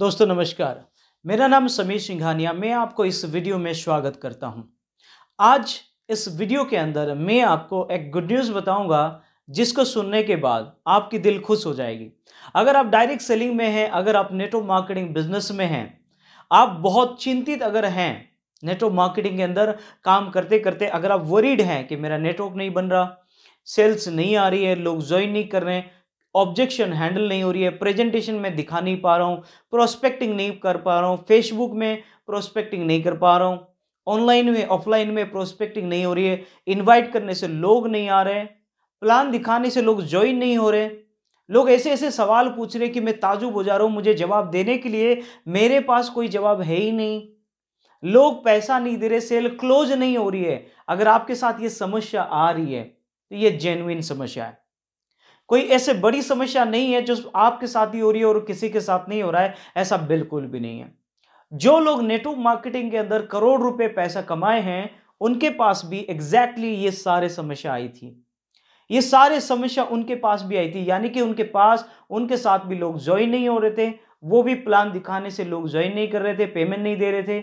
दोस्तों नमस्कार मेरा नाम समीर सिंघानिया मैं आपको इस वीडियो में स्वागत करता हूं। आज इस वीडियो के अंदर मैं आपको एक गुड न्यूज़ बताऊंगा जिसको सुनने के बाद आपकी दिल खुश हो जाएगी अगर आप डायरेक्ट सेलिंग में हैं अगर आप नेटवर्क मार्केटिंग बिजनेस में हैं आप बहुत चिंतित अगर हैं नेटवर्क मार्केटिंग के अंदर काम करते करते अगर आप वरीड हैं कि मेरा नेटवर्क नहीं बन रहा सेल्स नहीं आ रही है लोग ज्वाइन नहीं कर रहे हैं ऑब्जेक्शन हैंडल नहीं हो रही है प्रेजेंटेशन में दिखा नहीं पा रहा हूँ प्रोस्पेक्टिंग नहीं कर पा रहा हूँ फेसबुक में प्रोस्पेक्टिंग नहीं कर पा रहा हूँ ऑनलाइन में ऑफलाइन में प्रोस्पेक्टिंग नहीं हो रही है इन्वाइट करने से लोग नहीं आ रहे प्लान दिखाने से लोग ज्वाइन नहीं हो रहे लोग ऐसे ऐसे सवाल पूछ रहे कि मैं ताजुब हो जा रहा हूँ मुझे जवाब देने के लिए मेरे पास कोई जवाब है ही नहीं लोग पैसा नहीं दे रहे सेल क्लोज नहीं हो रही है अगर आपके साथ ये समस्या आ रही है तो ये जेनुइन समस्या है कोई ऐसे बड़ी समस्या नहीं है जो आपके साथ ही हो रही है और किसी के साथ नहीं हो रहा है ऐसा बिल्कुल भी नहीं है जो लोग नेटवर्क मार्केटिंग के अंदर करोड़ रुपए पैसा कमाए हैं उनके पास भी एग्जैक्टली exactly ये सारे समस्या आई थी ये सारे समस्या उनके पास भी आई थी यानी कि उनके पास उनके साथ भी लोग ज्वाइन नहीं हो रहे थे वो भी प्लान दिखाने से लोग ज्वाइन नहीं कर रहे थे पेमेंट नहीं दे रहे थे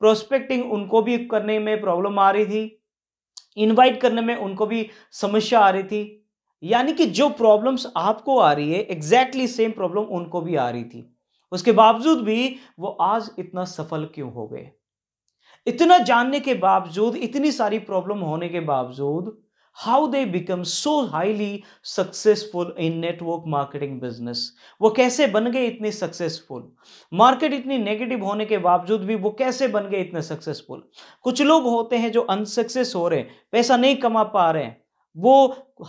प्रोस्पेक्टिंग उनको भी करने में प्रॉब्लम आ रही थी इनवाइट करने में उनको भी समस्या आ रही थी यानी कि जो प्रॉब्लम्स आपको आ रही है एग्जैक्टली सेम प्रॉब्लम उनको भी आ रही थी उसके बावजूद भी वो आज इतना सफल क्यों हो गए इतना जानने के बावजूद इतनी सारी प्रॉब्लम होने के बावजूद how they become so highly successful in network marketing business वो कैसे बन गए इतने सक्सेसफुल मार्केट इतनी नेगेटिव होने के बावजूद भी वो कैसे बन गए इतने सक्सेसफुल कुछ लोग होते हैं जो अनसक्सेस हो रहे हैं पैसा नहीं कमा पा रहे हैं वो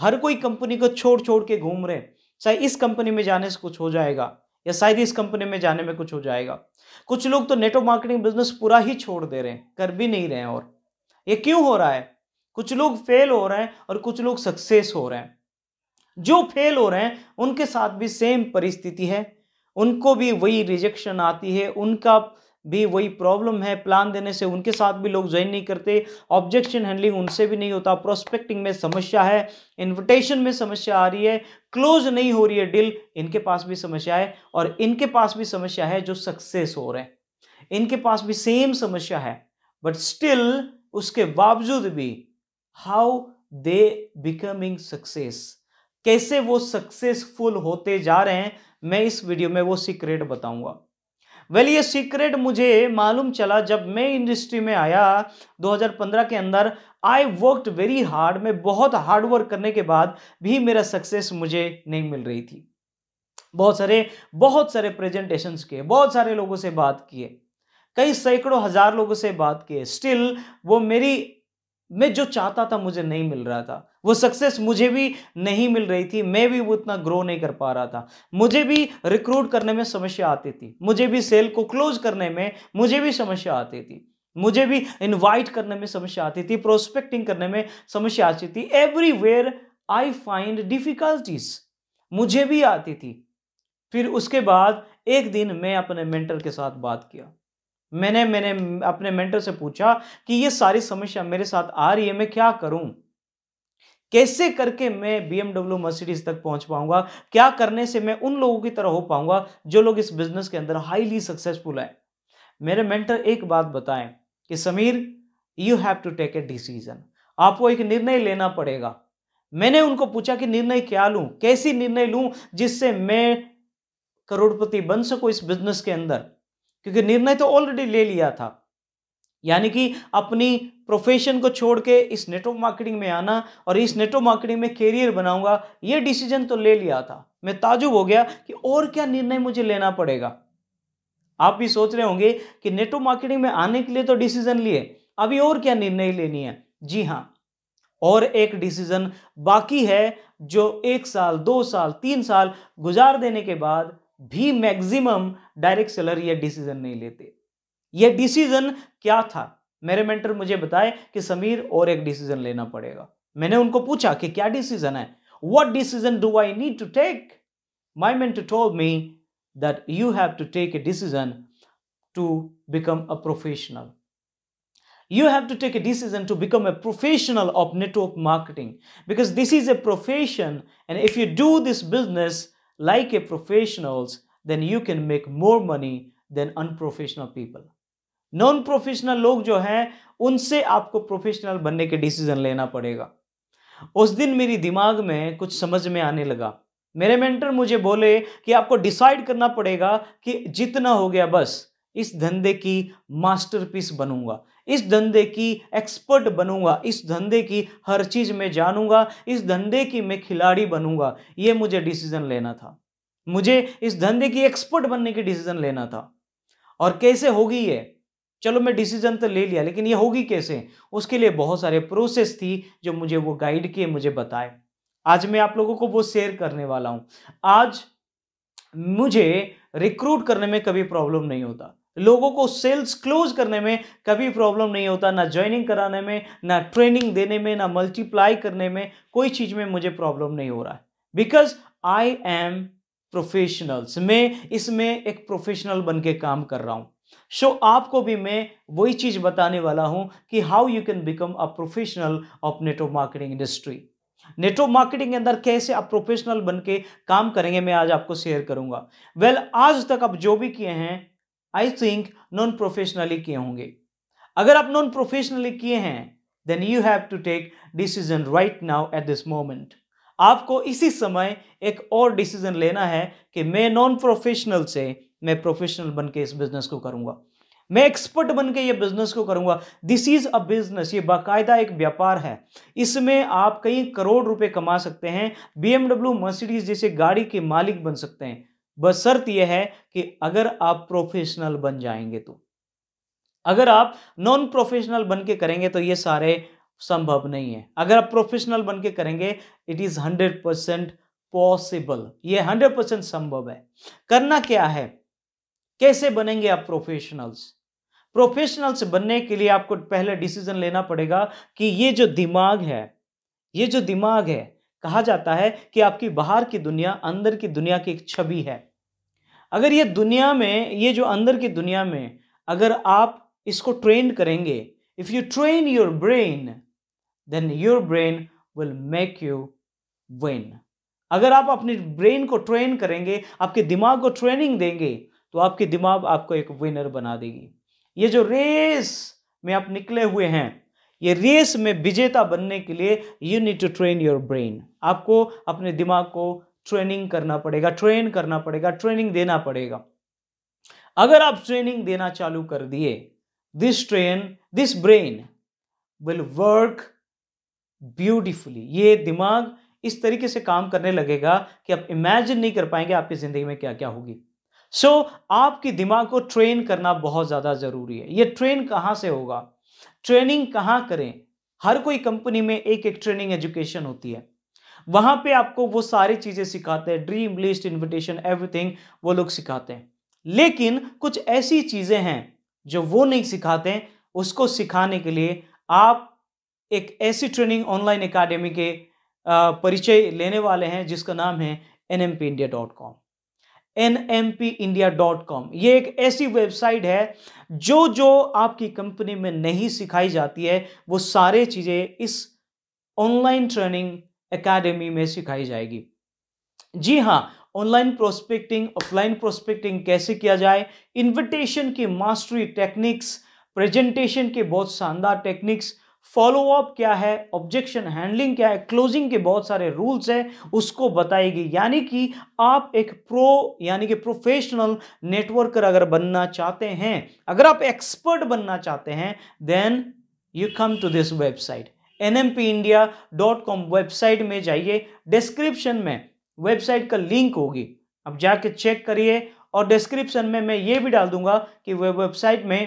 हर कोई कंपनी को छोड़ छोड़ के घूम रहे चाहे इस कंपनी में जाने से कुछ हो जाएगा या शायद इस कंपनी में जाने में कुछ हो जाएगा कुछ लोग तो नेटवर्क मार्केटिंग बिजनेस पूरा ही छोड़ दे रहे हैं कर भी नहीं रहे हैं और ये क्यों हो रहा है कुछ लोग फेल हो रहे हैं और कुछ लोग सक्सेस हो रहे हैं जो फेल हो रहे हैं उनके साथ भी सेम परिस्थिति है उनको भी वही रिजेक्शन आती है उनका भी वही प्रॉब्लम है प्लान देने से उनके साथ भी लोग ज्वाइन नहीं करते ऑब्जेक्शन हैंडलिंग उनसे भी नहीं होता प्रोस्पेक्टिंग में समस्या है इनविटेशन में समस्या आ रही है क्लोज नहीं हो रही है डील इनके पास भी समस्या है और इनके पास भी समस्या है जो सक्सेस हो रहे हैं इनके पास भी सेम समस्या है बट स्टिल उसके बावजूद भी हाउ दे बिकमिंग सक्सेस कैसे वो सक्सेसफुल होते जा रहे हैं मैं इस वीडियो में वो सीक्रेट बताऊंगा वेल ये सीक्रेट मुझे मालूम चला जब मैं इंडस्ट्री में आया 2015 के अंदर आई वर्कड वेरी हार्ड मैं बहुत हार्ड वर्क करने के बाद भी मेरा सक्सेस मुझे नहीं मिल रही थी बहुत सारे बहुत सारे प्रेजेंटेशंस किए बहुत सारे लोगों से बात किए कई सैकड़ों हज़ार लोगों से बात किए स्टिल वो मेरी मैं जो चाहता था मुझे नहीं मिल रहा था वो सक्सेस मुझे भी नहीं मिल रही थी मैं भी वो उतना ग्रो नहीं कर पा रहा था मुझे भी रिक्रूट करने में समस्या आती थी मुझे भी सेल को क्लोज करने में मुझे भी समस्या आती थी मुझे भी इनवाइट करने में समस्या आती थी प्रोस्पेक्टिंग करने में समस्या आती थी एवरीवेयर आई फाइंड डिफिकल्टीज मुझे भी आती थी फिर उसके बाद एक दिन मैं अपने मेंटर के साथ बात किया मैंने मैंने अपने मेंटर से पूछा कि ये सारी समस्या मेरे साथ आ रही है मैं क्या करूं कैसे करके मैं बी एमडब्ल्यू मर्सिडीज तक पहुंच पाऊंगा क्या करने से मैं उन लोगों की तरह हो पाऊंगा जो लोग इस बिजनेस के अंदर हाईली सक्सेसफुल हैं मेरे मेंटर एक बात बताएं कि Sameer you have to take a decision आपको एक निर्णय लेना पड़ेगा मैंने उनको पूछा कि निर्णय क्या लूं कैसी निर्णय लूं जिससे मैं करोड़पति बन सकूं इस बिजनेस के अंदर क्योंकि निर्णय तो ऑलरेडी ले लिया था यानी कि अपनी प्रोफेशन को छोड़ के इस नेटवर्क मार्केटिंग में आना और इस नेटवर्क मार्केटिंग में कैरियर बनाऊंगा ये डिसीजन तो ले लिया था मैं ताजुब हो गया कि और क्या निर्णय मुझे लेना पड़ेगा आप भी सोच रहे होंगे कि नेटवर्क मार्केटिंग में आने के लिए तो डिसीजन लिए अभी और क्या निर्णय लेनी है जी हाँ और एक डिसीजन बाकी है जो एक साल दो साल तीन साल गुजार देने के बाद भी मैक्सिमम डायरेक्ट सेलर यह डिसीजन नहीं लेते यह डिसीजन क्या था मेरे मेंटर मुझे बताए कि समीर और एक डिसीजन लेना पड़ेगा मैंने उनको पूछा कि क्या डिसीजन है what decision do I need to take? My mentor told me that you have to take a decision to become a professional. You have to take a decision to become a professional of network marketing because this is a profession and if you do this business, like a professionals then you can make more money than unprofessional people non professional लोग जो हैं उनसे आपको professional बनने के decision लेना पड़ेगा उस दिन मेरी दिमाग में कुछ समझ में आने लगा मेरे मेंटर मुझे बोले कि आपको डिसाइड करना पड़ेगा कि जितना हो गया बस इस धंधे की मास्टरपीस बनूंगा इस धंधे की एक्सपर्ट बनूंगा इस धंधे की हर चीज़ में जानूंगा इस धंधे की मैं खिलाड़ी बनूंगा ये मुझे डिसीजन लेना था मुझे इस धंधे की एक्सपर्ट बनने की डिसीजन लेना था और कैसे होगी ये चलो मैं डिसीजन तो ले लिया लेकिन ये होगी कैसे उसके लिए बहुत सारे प्रोसेस थी जो मुझे वो गाइड किए मुझे बताए आज मैं आप लोगों को वो शेयर करने वाला हूँ आज मुझे रिक्रूट करने में कभी प्रॉब्लम नहीं होता लोगों को सेल्स क्लोज करने में कभी प्रॉब्लम नहीं होता ना ज्वाइनिंग कराने में ना ट्रेनिंग देने में ना मल्टीप्लाई करने में कोई चीज़ में मुझे प्रॉब्लम नहीं हो रहा है बिकॉज आई एम प्रोफेशनल्स मैं इसमें एक प्रोफेशनल बन के काम कर रहा हूँ सो so, आपको भी मैं वही चीज़ बताने वाला हूँ कि how you can become a professional of network marketing industry network marketing के अंदर कैसे आप प्रोफेशनल बन के काम करेंगे मैं आज आपको शेयर करूंगा वेल well, आज तक आप जो भी किए हैं आई थिंक नॉन प्रोफेशनली किए होंगे अगर आप नॉन प्रोफेशनली किए हैं then you have to take decision right now at this moment आपको इसी समय एक और डिसीजन लेना है कि मैं नॉन प्रोफेशनल से मैं प्रोफेशनल बन के इस बिजनेस को करूंगा मैं एक्सपर्ट बन के ये बिजनेस को करूंगा दिस इज अ बिजनेस ये बाकायदा एक व्यापार है इसमें आप कई करोड़ रुपए कमा सकते हैं बी एमडब्ल्यू मर्सिडीज जैसे गाड़ी के मालिक बन सकते हैं बस शर्त यह है कि अगर आप प्रोफेशनल बन जाएंगे तो अगर आप नॉन प्रोफेशनल बन के करेंगे तो ये सारे संभव नहीं है अगर आप प्रोफेशनल बन के करेंगे it is hundred percent possible ये हंड्रेड परसेंट संभव है करना क्या है कैसे बनेंगे आप प्रोफेशनल्स प्रोफेशनल्स बनने के लिए आपको पहले डिसीजन लेना पड़ेगा कि ये जो दिमाग है ये जो दिमाग है कहा जाता है कि आपकी बाहर की दुनिया अंदर की दुनिया की एक छवि है अगर ये दुनिया में ये जो अंदर की दुनिया में अगर आप इसको ट्रेन करेंगे if you train your brain then your brain will make you win अगर आप अपने ब्रेन को ट्रेन करेंगे आपके दिमाग को ट्रेनिंग देंगे तो आपके दिमाग आपको एक विनर बना देगी ये जो रेस में आप निकले हुए हैं ये रेस में विजेता बनने के लिए you need to train your brain आपको अपने दिमाग को ट्रेनिंग करना पड़ेगा ट्रेन करना पड़ेगा ट्रेनिंग देना पड़ेगा अगर आप ट्रेनिंग देना चालू कर दिए this train this brain will work beautifully ये दिमाग इस तरीके से काम करने लगेगा कि आप इमेजिन नहीं कर पाएंगे आपकी ज़िंदगी में क्या क्या होगी सो so, आपके दिमाग को ट्रेन करना बहुत ज़्यादा ज़रूरी है ये ट्रेन कहां से होगा ट्रेनिंग कहाँ करें हर कोई कंपनी में एक एक ट्रेनिंग एजुकेशन होती है वहां पे आपको वो सारी चीजें सिखाते हैं ड्रीम लिस्ट इन्विटेशन एवरीथिंग वो लोग सिखाते हैं लेकिन कुछ ऐसी चीजें हैं जो वो नहीं सिखाते उसको सिखाने के लिए आप एक ऐसी ट्रेनिंग ऑनलाइन एकेडमी के परिचय लेने वाले हैं जिसका नाम है N M P India dot com nmpindia.com ये एक ऐसी वेबसाइट है जो जो आपकी कंपनी में नहीं सिखाई जाती है वो सारे चीज़ें इस ऑनलाइन ट्रेनिंग एकेडमी में सिखाई जाएगी जी हाँ ऑनलाइन प्रोस्पेक्टिंग ऑफलाइन प्रोस्पेक्टिंग कैसे किया जाए इनविटेशन की मास्टरी टेक्निक्स प्रेजेंटेशन के बहुत शानदार टेक्निक्स फॉलोअप क्या है ऑब्जेक्शन हैंडलिंग क्या है क्लोजिंग के बहुत सारे रूल्स हैं उसको बताएगी यानी कि आप एक प्रो यानी कि प्रोफेशनल नेटवर्कर अगर बनना चाहते हैं अगर आप एक्सपर्ट बनना चाहते हैं then you come to this website P India dot com website में जाइए डिस्क्रिप्शन में वेबसाइट का लिंक होगी अब जाके चेक करिए और डिस्क्रिप्शन में मैं ये भी डाल दूंगा कि वे वेबसाइट में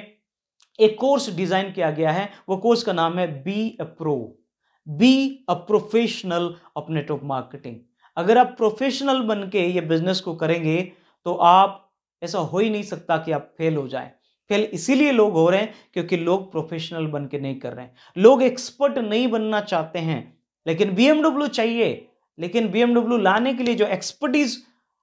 एक कोर्स डिज़ाइन किया गया है वो कोर्स का नाम है B A pro B A professional of network marketing अगर आप प्रोफेशनल बन के ये बिजनेस को करेंगे तो आप ऐसा हो ही नहीं सकता कि आप फेल हो जाए फेल इसीलिए लोग हो रहे हैं क्योंकि लोग प्रोफेशनल बन के नहीं कर रहे हैं लोग एक्सपर्ट नहीं बनना चाहते हैं लेकिन बी चाहिए लेकिन बी लाने के लिए जो एक्सपर्टीज़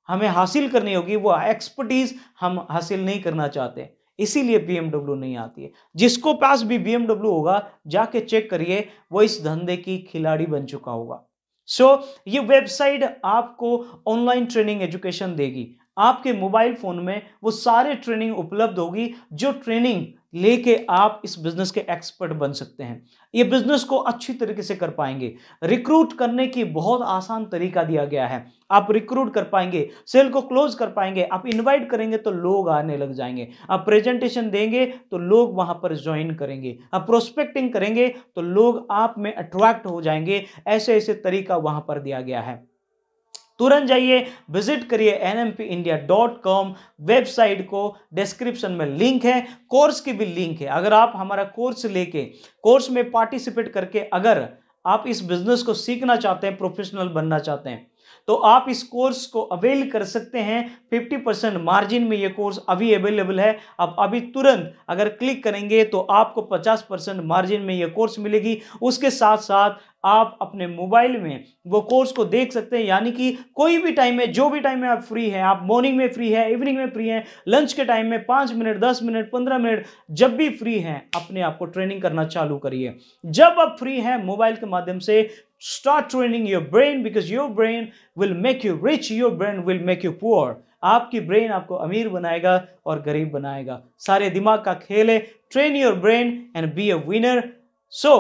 हमें हासिल करनी होगी वो एक्सपर्टीज़ हम हासिल नहीं करना चाहते इसीलिए एमडब्ल्यू नहीं आती है जिसको पास भी बीएमडब्ल्यू होगा जाके चेक करिए वो इस धंधे की खिलाड़ी बन चुका होगा सो so, ये वेबसाइट आपको ऑनलाइन ट्रेनिंग एजुकेशन देगी आपके मोबाइल फोन में वो सारे ट्रेनिंग उपलब्ध होगी जो ट्रेनिंग लेके आप इस बिजनेस के एक्सपर्ट बन सकते हैं ये बिजनेस को अच्छी तरीके से कर पाएंगे रिक्रूट करने की बहुत आसान तरीका दिया गया है आप रिक्रूट कर पाएंगे सेल को क्लोज कर पाएंगे आप इनवाइट करेंगे तो लोग आने लग जाएंगे आप प्रेजेंटेशन देंगे तो लोग वहां पर ज्वाइन करेंगे आप प्रोस्पेक्टिंग करेंगे तो लोग आप में अट्रैक्ट हो जाएंगे ऐसे ऐसे तरीका वहां पर दिया गया है तुरंत जाइए विजिट करिए N M P India dot com website को डिस्क्रिप्शन में लिंक है कोर्स की भी लिंक है अगर आप हमारा कोर्स लेके कोर्स में पार्टिसिपेट करके अगर आप इस बिजनेस को सीखना चाहते हैं प्रोफेशनल बनना चाहते हैं तो आप इस कोर्स को अवेल कर सकते हैं 50 परसेंट मार्जिन में ये कोर्स अभी अवेलेबल है आप अभी तुरंत अगर क्लिक करेंगे तो आपको 50 परसेंट मार्जिन में ये कोर्स मिलेगी उसके साथ साथ आप अपने मोबाइल में वो कोर्स को देख सकते हैं यानी कि कोई भी टाइम में जो भी टाइम में आप फ्री हैं आप मॉर्निंग में फ्री हैं इवनिंग में फ्री हैं लंच के टाइम में पाँच मिनट दस मिनट पंद्रह मिनट जब भी फ्री हैं अपने आप को ट्रेनिंग करना चालू करिए जब आप फ्री हैं मोबाइल के माध्यम से start training your brain because your brain will make you rich your brain will make you poor आपकी ब्रेन आपको अमीर बनाएगा और गरीब बनाएगा सारे दिमाग का खेल है train your brain and be a winner so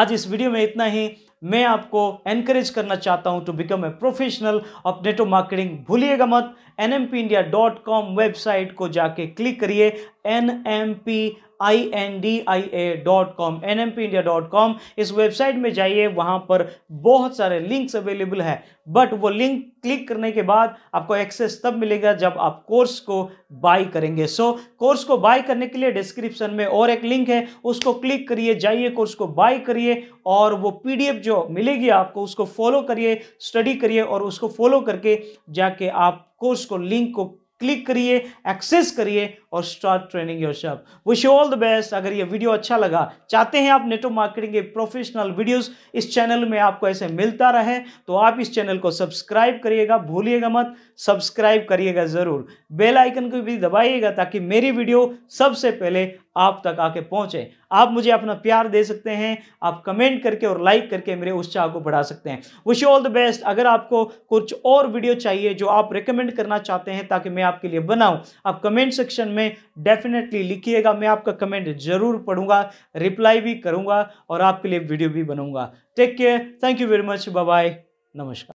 आज इस वीडियो में इतना ही मैं आपको एनकरेज करना चाहता हूं to become a professional of network marketing भूलिएगा मत N M P India dot com website को जाके क्लिक करिए N M P I N D I A dot com N M P India dot com इस website में जाइए वहाँ पर बहुत सारे लिंक्स अवेलेबल हैं बट वो लिंक क्लिक करने के बाद आपको एक्सेस तब मिलेगा जब आप कोर्स को बाय करेंगे सो so, कोर्स को बाय करने के लिए डिस्क्रिप्शन में और एक लिंक है उसको क्लिक करिए जाइए कोर्स को बाय करिए और वो पीडीएफ जो मिलेगी आपको उसको फॉलो करिए स्टडी करिए और उसको फॉलो करके जाके आप कोर्स को लिंक को क्लिक करिए एक्सेस करिए और start training yourself wish all the best अगर ये वीडियो अच्छा लगा चाहते हैं आप नेटवर्क मार्केटिंग के प्रोफेशनल वीडियोस इस चैनल में आपको ऐसे मिलता रहे तो आप इस चैनल को सब्सक्राइब करिएगा भूलिएगा मत सब्सक्राइब करिएगा ज़रूर बेल आइकन को भी दबाइएगा ताकि मेरी वीडियो सबसे पहले आप तक आके पहुंचे आप मुझे अपना प्यार दे सकते हैं आप कमेंट करके और लाइक करके मेरे उत्साह को बढ़ा सकते हैं विश ऑल द बेस्ट अगर आपको कुछ और वीडियो चाहिए जो आप रिकमेंड करना चाहते हैं ताकि मैं आपके लिए बनाऊं आप कमेंट सेक्शन में में डेफिनेटली लिखिएगा मैं आपका कमेंट जरूर पढ़ूंगा रिप्लाई भी करूंगा और आपके लिए वीडियो भी बनाऊंगा take care thank you very much bye नमस्कार